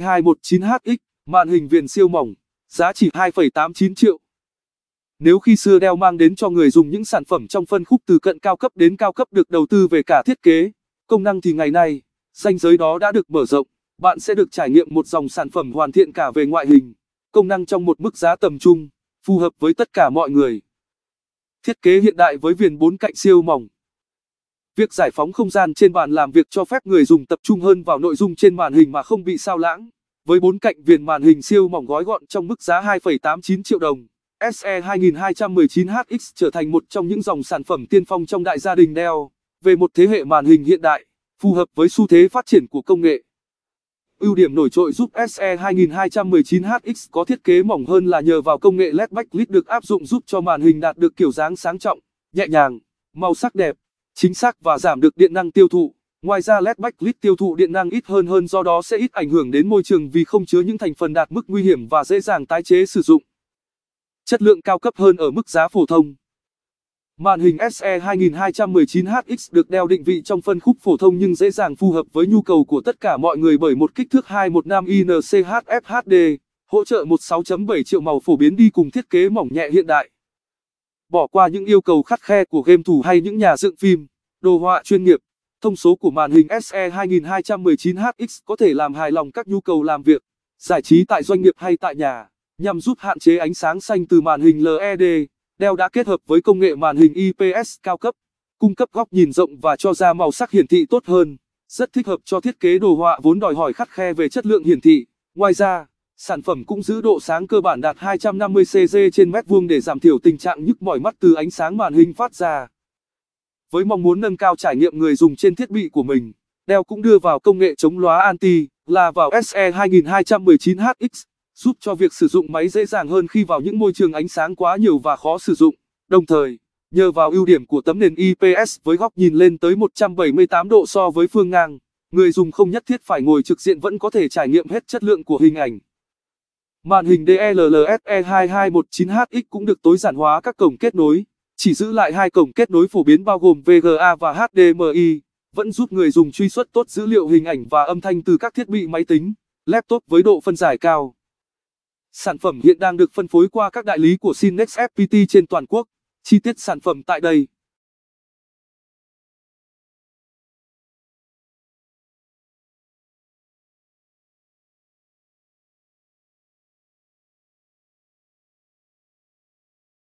219HX, màn hình viền siêu mỏng, giá chỉ 2,89 triệu. Nếu khi xưa Dell mang đến cho người dùng những sản phẩm trong phân khúc từ cận cao cấp đến cao cấp được đầu tư về cả thiết kế, công năng thì ngày nay, ranh giới đó đã được mở rộng, bạn sẽ được trải nghiệm một dòng sản phẩm hoàn thiện cả về ngoại hình, công năng trong một mức giá tầm trung, phù hợp với tất cả mọi người. Thiết kế hiện đại với viền bốn cạnh siêu mỏng, Việc giải phóng không gian trên bàn làm việc cho phép người dùng tập trung hơn vào nội dung trên màn hình mà không bị sao lãng. Với bốn cạnh viền màn hình siêu mỏng gói gọn trong mức giá 2,89 triệu đồng, SE 2219HX trở thành một trong những dòng sản phẩm tiên phong trong đại gia đình Dell về một thế hệ màn hình hiện đại, phù hợp với xu thế phát triển của công nghệ. Ưu điểm nổi trội giúp SE 2219HX có thiết kế mỏng hơn là nhờ vào công nghệ LED backlit được áp dụng giúp cho màn hình đạt được kiểu dáng sáng trọng, nhẹ nhàng, màu sắc đẹp chính xác và giảm được điện năng tiêu thụ. Ngoài ra LED backlit tiêu thụ điện năng ít hơn hơn do đó sẽ ít ảnh hưởng đến môi trường vì không chứa những thành phần đạt mức nguy hiểm và dễ dàng tái chế sử dụng. Chất lượng cao cấp hơn ở mức giá phổ thông. Màn hình SE 2219HX được đeo định vị trong phân khúc phổ thông nhưng dễ dàng phù hợp với nhu cầu của tất cả mọi người bởi một kích thước 215 INC HFHD, hỗ trợ 16.7 triệu màu phổ biến đi cùng thiết kế mỏng nhẹ hiện đại bỏ qua những yêu cầu khắt khe của game thủ hay những nhà dựng phim, đồ họa chuyên nghiệp. Thông số của màn hình SE 2219HX có thể làm hài lòng các nhu cầu làm việc, giải trí tại doanh nghiệp hay tại nhà, nhằm giúp hạn chế ánh sáng xanh từ màn hình LED. Dell đã kết hợp với công nghệ màn hình IPS cao cấp, cung cấp góc nhìn rộng và cho ra màu sắc hiển thị tốt hơn, rất thích hợp cho thiết kế đồ họa vốn đòi hỏi khắt khe về chất lượng hiển thị. Ngoài ra, Sản phẩm cũng giữ độ sáng cơ bản đạt 250 CG trên mét vuông để giảm thiểu tình trạng nhức mỏi mắt từ ánh sáng màn hình phát ra. Với mong muốn nâng cao trải nghiệm người dùng trên thiết bị của mình, Dell cũng đưa vào công nghệ chống lóa anti là vào SE 2219HX, giúp cho việc sử dụng máy dễ dàng hơn khi vào những môi trường ánh sáng quá nhiều và khó sử dụng. Đồng thời, nhờ vào ưu điểm của tấm nền IPS với góc nhìn lên tới 178 độ so với phương ngang, người dùng không nhất thiết phải ngồi trực diện vẫn có thể trải nghiệm hết chất lượng của hình ảnh. Màn hình DLLSE2219HX cũng được tối giản hóa các cổng kết nối, chỉ giữ lại hai cổng kết nối phổ biến bao gồm VGA và HDMI, vẫn giúp người dùng truy xuất tốt dữ liệu hình ảnh và âm thanh từ các thiết bị máy tính, laptop với độ phân giải cao. Sản phẩm hiện đang được phân phối qua các đại lý của Synnex FPT trên toàn quốc. Chi tiết sản phẩm tại đây.